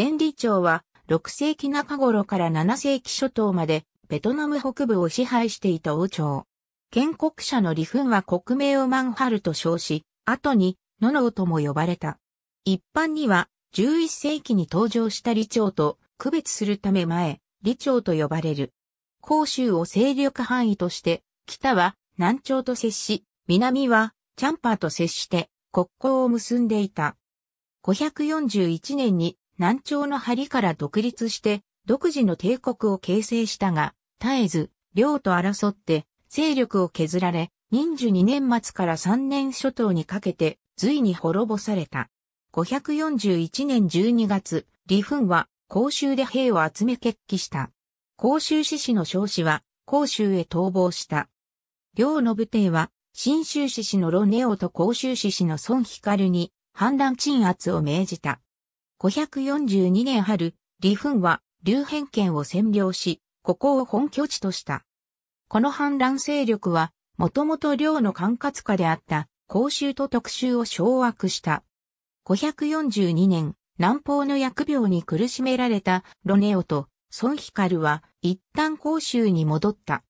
前理長は6世紀中頃から7世紀初頭までベトナム北部を支配していた王朝。建国者の李ンは国名をマンハルと称し、後にノノオとも呼ばれた。一般には11世紀に登場した李朝と区別するため前、李朝と呼ばれる。広州を勢力範囲として、北は南朝と接し、南はチャンパーと接して国交を結んでいた。541年に南朝の梁から独立して、独自の帝国を形成したが、絶えず、領と争って、勢力を削られ、忍寿2年末から3年初頭にかけて、隋に滅ぼされた。541年12月、李奮は、甲州で兵を集め決起した。甲州志士の少子は、甲州へ逃亡した。両の武帝は、新州志士のロネオと甲州志士の孫光に、反乱鎮圧を命じた。542年春、李墳は、劉辺県を占領し、ここを本拠地とした。この反乱勢力は、もともと領の管轄下であった、公衆と特集を掌握した。542年、南方の薬病に苦しめられたロネオと孫光は一旦甲州に戻った。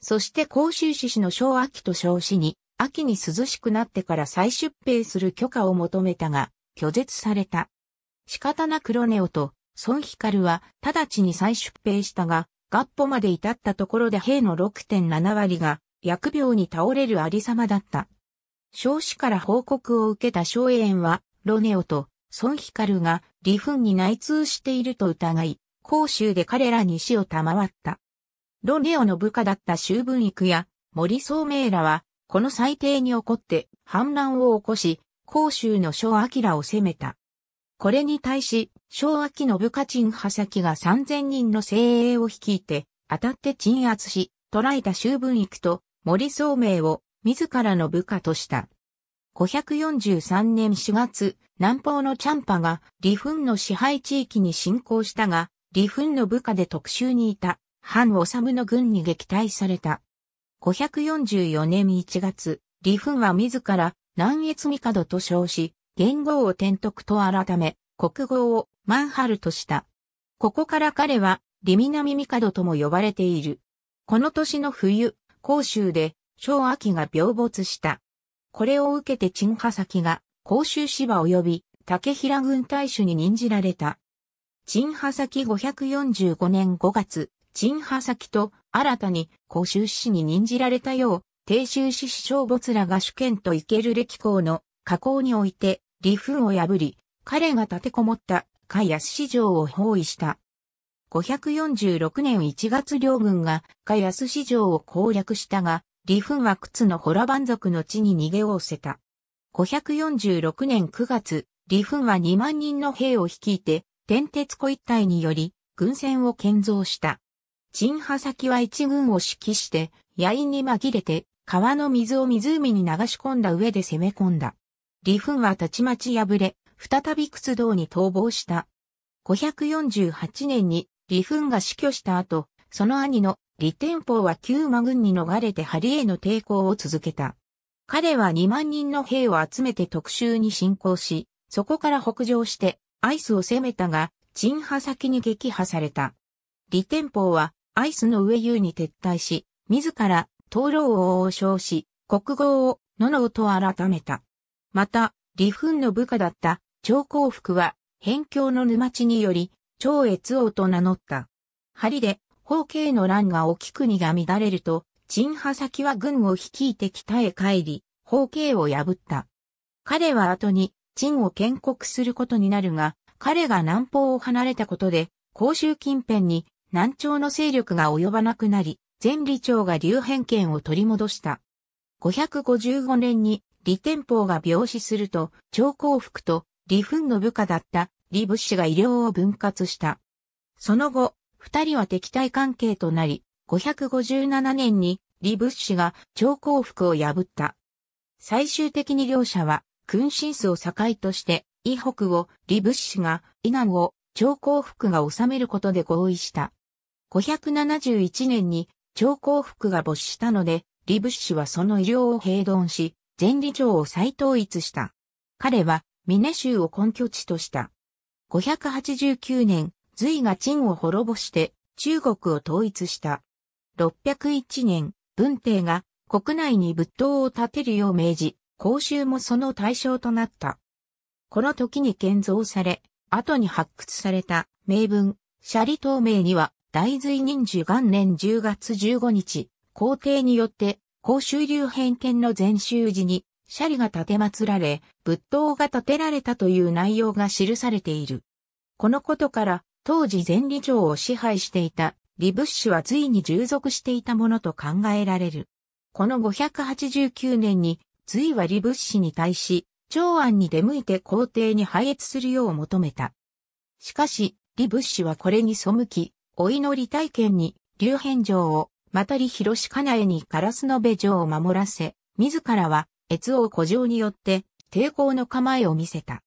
そして甲州市の小秋と小市に、秋に涼しくなってから再出兵する許可を求めたが、拒絶された。仕方なくロネオと、ソンヒカルは直ちに再出兵したが、合歩まで至ったところで兵の6.7割が疫病に倒れるありさまだった。少子から報告を受けた荘園は、ロネオとソンヒカルが李憤に内通していると疑い、甲州で彼らに死を賜った。ロネオの部下だった周文育や森聡明らは、この裁定に怒って反乱を起こし、甲州の諸明を攻めた。これに対し、昭和期の部下陳派先が3000人の精鋭を率いて、当たって鎮圧し、捕らえた周文育と森宗明を自らの部下とした。543年4月、南方のチャンパが李墳の支配地域に侵攻したが、李墳の部下で特集にいた、藩治の軍に撃退された。544年1月、李墳は自ら南越帝と称し、言語を天徳と改め、国語をマンハルとした。ここから彼は、リミナミミカドとも呼ばれている。この年の冬、甲州で、小秋が病没した。これを受けて陳波崎が、甲州芝及び、竹平軍大使に任じられた。陳波崎545年5月、陳波崎と新たに甲州市に任じられたよう、定州市市長没らが主権と行ける歴校の河口において、李奮を破り、彼が立てこもった海安市場を包囲した。546年1月両軍が海安市場を攻略したが、李奮は靴のホラ蛮族の地に逃げおおせた。546年9月、李奮は2万人の兵を率いて、天鉄湖一帯により、軍船を建造した。陳派先は一軍を指揮して、野因に紛れて、川の水を湖に流し込んだ上で攻め込んだ。李奮はたちまち敗れ、再び屈道に逃亡した。548年に李奮が死去した後、その兄の李天宝は旧魔軍に逃れてハリへの抵抗を続けた。彼は2万人の兵を集めて特集に侵攻し、そこから北上してアイスを攻めたが、陳波先に撃破された。李天宝はアイスの上優に撤退し、自ら灯籠を王将し、国号を野々と改めた。また、李奮の部下だった張光福は、辺境の沼地により、超越王と名乗った。針で、方形の乱が起き国が乱れると、陳波先は軍を率いて北へ帰り、方形を破った。彼は後に、陳を建国することになるが、彼が南方を離れたことで、甲州近辺に南朝の勢力が及ばなくなり、前理朝が流変権を取り戻した。555年に李天宝が病死すると、張幸福と李奮の部下だった李仏氏が医療を分割した。その後、二人は敵対関係となり、557年に李仏氏が張幸福を破った。最終的に両者は、君臣数を境として、異北を李仏氏が、以南を張幸福が治めることで合意した。571年に張幸福が没したので、李仏氏はその医療を併存し、全理長を再統一した。彼は、ミネ州を根拠地とした。589年、隋が陳を滅ぼして中国を統一した。601年、文帝が国内に仏塔を建てるよう命じ、公衆もその対象となった。この時に建造され、後に発掘された名文、シャリ透明には、大隋人寿元年10月15日、皇帝によって公衆流偏権の前週時に、シャリが立て祀られ、仏塔が建てられたという内容が記されている。このことから、当時前理長を支配していた李仏師は隋に従属していたものと考えられる。この589年に、隋は李仏師に対し、長安に出向いて皇帝に拝越するよう求めた。しかし、李仏師はこれに背き、お祈り体験に、流変城をまたり広しかなえにカラスのベ城を守らせ、自らは越王古城によって抵抗の構えを見せた。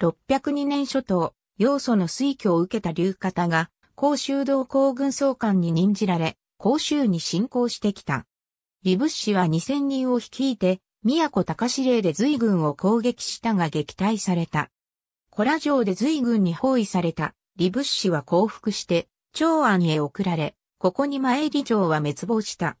602年初頭、要素の推挙を受けた竜方が、甲州道行軍総監に任じられ、甲州に侵攻してきた。李仏氏は2000人を率いて、都高司令で随軍を攻撃したが撃退された。コラ城で随軍に包囲された、李仏氏は降伏して、長安へ送られ、ここに前理城は滅亡した。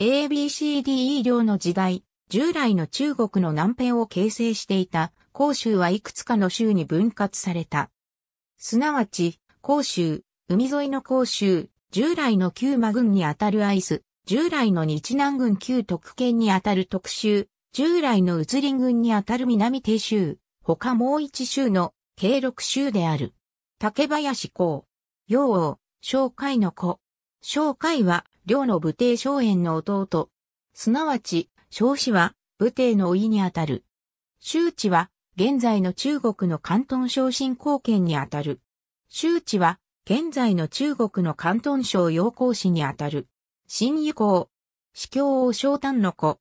ABCDE 領の時代、従来の中国の南辺を形成していた、広州はいくつかの州に分割された。すなわち、広州、海沿いの広州、従来の旧馬軍にあたるアイス、従来の日南軍旧特権にあたる特州、従来の宇り軍にあたる南帝州、他もう一州の計六州である。竹林港、陽王、紹介の子、小海は、両の武帝荘園の弟。すなわち、小氏は、武帝のいにあたる。周知は、現在の中国の関東省振興県にあたる。周知は、現在の中国の関東省陽光市にあたる。新湯港。司教王昇丹の子。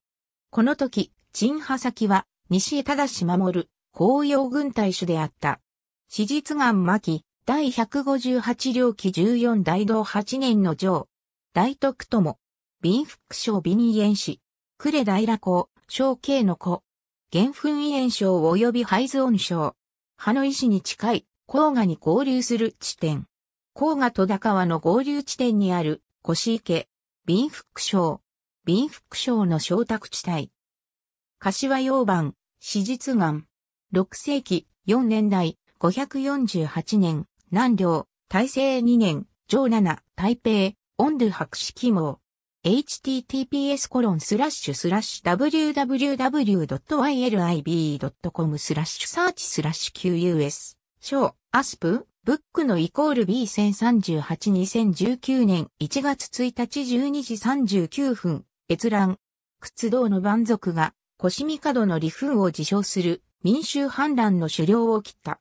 この時、陳波先は、西へし守る、紅葉軍隊主であった。史実願巻、第158両期14大道8年の上。大徳友。貧福省貧人縁市呉大羅公、小慶の子。原粉炎症及びハイズン症。葉の石に近い、黄河に合流する地点。黄河戸田川の合流地点にある、腰池。貧福省。貧福省の小宅地帯。柏洋版、史実岩。6世紀、4年代、548年。南陵、大西2年、上7、台北、温度博識網。https コロンスラッシュスラッシュ www.ylib.com スラッシュサーチスラッシュ QUS 小アスプブックのイコール B10382019 年1月1日12時39分閲覧屈道の蛮族が腰角の理風を自称する民衆反乱の首領を切った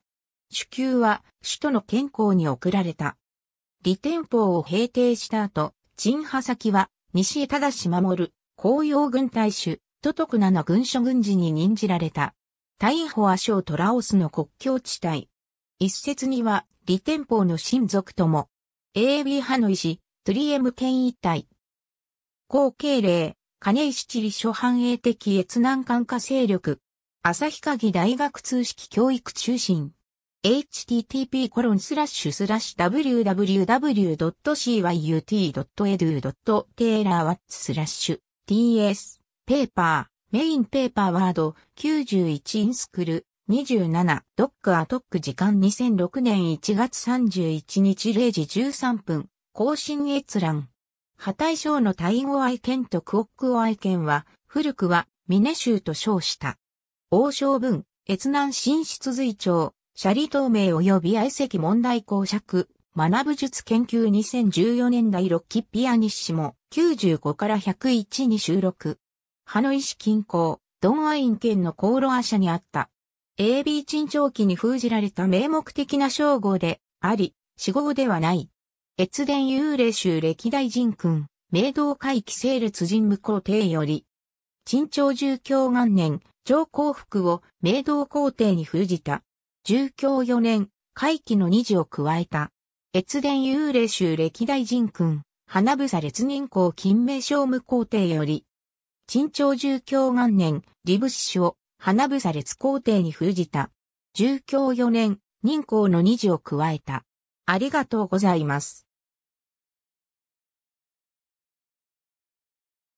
主給は首都の健康に送られた。李天保を平定した後、陳派先は西へ正守、る、紅葉軍隊主、都徳七軍所軍事に任じられた。逮保は小とラオスの国境地帯。一説には、李天保の親族とも、AB 派の医師、トリエム県一体。後継令、金石地理諸繁栄的越南管下勢力。旭鍵大学通識教育中心。http://www.cyut.edu.taylorwatts ラッシュ ts ペーパーメインペーパーワード91インスクル27ドックアトック時間2006年1月31日0時13分更新閲覧破対象のタイ愛犬とクオックオ愛犬は古くはミネ州と称した王将文越南進出随調。シャリ透明及び愛席問題公爵、学ぶ術研究2014年第6期ピアニッシモ95から101に収録。ハノイ市近郊、ドンアイン県のコーロア社にあった。AB 陳長期に封じられた名目的な称号であり、死号ではない。越伝幽霊州歴代人君、明道会期整列人無皇帝より、陳朝住教元年、上皇服を明道皇帝に封じた。重教4年、会期の2次を加えた。越伝幽霊州歴代人君、花房列任公金名商務皇帝より、陳朝重教元年、李武士を花房列皇帝に封じた。重教4年、任公の2次を加えた。ありがとうございます。